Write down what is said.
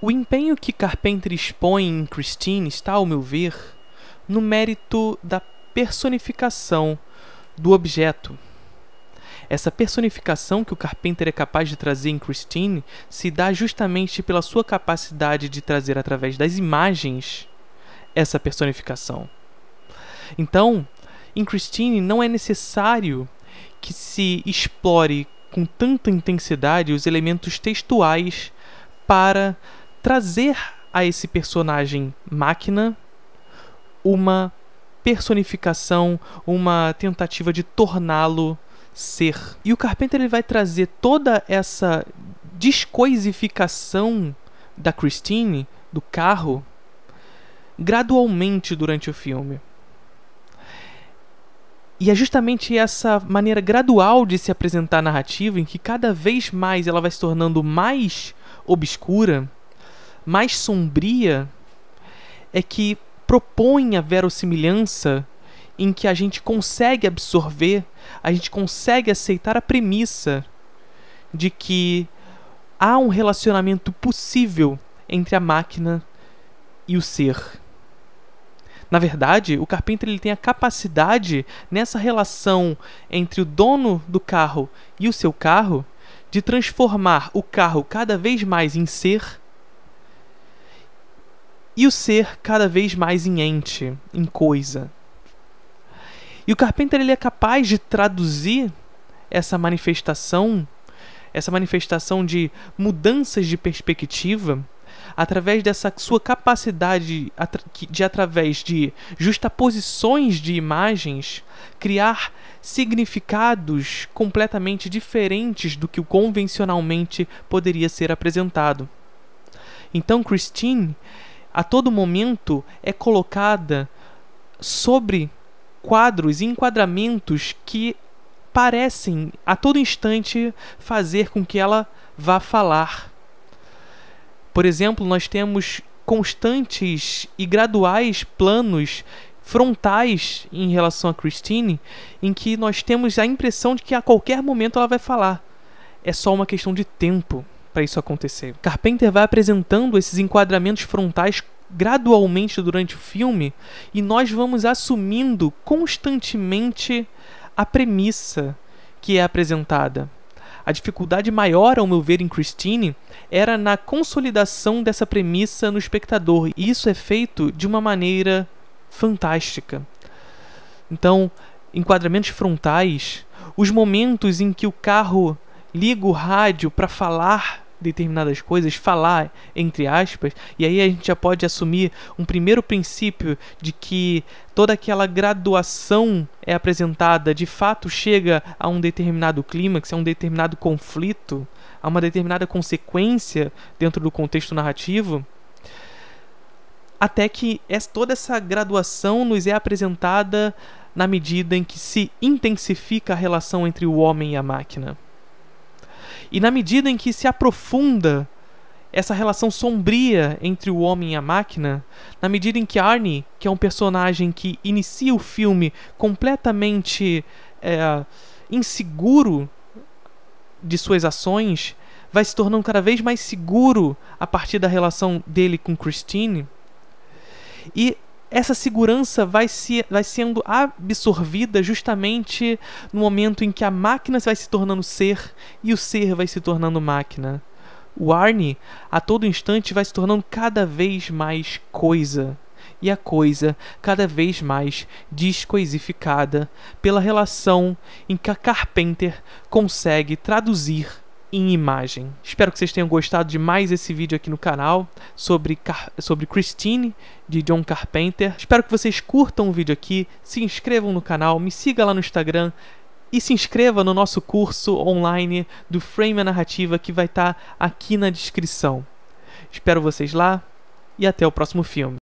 O empenho que Carpenter expõe em Christine está, ao meu ver, no mérito da personificação do objeto. Essa personificação que o Carpenter é capaz de trazer em Christine se dá justamente pela sua capacidade de trazer através das imagens essa personificação. Então, em Christine não é necessário que se explore com tanta intensidade os elementos textuais para trazer a esse personagem máquina uma personificação, uma tentativa de torná-lo ser. E o Carpenter ele vai trazer toda essa descoisificação da Christine, do carro, gradualmente durante o filme. E é justamente essa maneira gradual de se apresentar a narrativa, em que cada vez mais ela vai se tornando mais obscura, mais sombria é que propõe a verossimilhança em que a gente consegue absorver, a gente consegue aceitar a premissa de que há um relacionamento possível entre a máquina e o ser. Na verdade, o Carpenter ele tem a capacidade, nessa relação entre o dono do carro e o seu carro, de transformar o carro cada vez mais em ser e o ser cada vez mais em ente, em coisa. E o Carpenter ele é capaz de traduzir essa manifestação, essa manifestação de mudanças de perspectiva, através dessa sua capacidade de, através de justaposições de imagens, criar significados completamente diferentes do que convencionalmente poderia ser apresentado. Então, Christine a todo momento é colocada sobre quadros e enquadramentos que parecem a todo instante fazer com que ela vá falar. Por exemplo, nós temos constantes e graduais planos frontais em relação a Christine, em que nós temos a impressão de que a qualquer momento ela vai falar. É só uma questão de tempo para isso acontecer. Carpenter vai apresentando esses enquadramentos frontais gradualmente durante o filme e nós vamos assumindo constantemente a premissa que é apresentada. A dificuldade maior, ao meu ver, em Christine era na consolidação dessa premissa no espectador, e isso é feito de uma maneira fantástica. Então, enquadramentos frontais, os momentos em que o carro liga o rádio para falar determinadas coisas, falar entre aspas, e aí a gente já pode assumir um primeiro princípio de que toda aquela graduação é apresentada, de fato chega a um determinado clímax, a um determinado conflito, a uma determinada consequência dentro do contexto narrativo, até que é, toda essa graduação nos é apresentada na medida em que se intensifica a relação entre o homem e a máquina. E na medida em que se aprofunda essa relação sombria entre o homem e a máquina, na medida em que Arnie, que é um personagem que inicia o filme completamente é, inseguro de suas ações, vai se tornando cada vez mais seguro a partir da relação dele com Christine. E essa segurança vai, se, vai sendo absorvida justamente no momento em que a máquina vai se tornando ser e o ser vai se tornando máquina. O arne a todo instante, vai se tornando cada vez mais coisa. E a coisa, cada vez mais descoisificada pela relação em que a Carpenter consegue traduzir em imagem. Espero que vocês tenham gostado de mais esse vídeo aqui no canal sobre, Car sobre Christine de John Carpenter. Espero que vocês curtam o vídeo aqui, se inscrevam no canal, me siga lá no Instagram e se inscreva no nosso curso online do Frame a Narrativa que vai estar tá aqui na descrição. Espero vocês lá e até o próximo filme.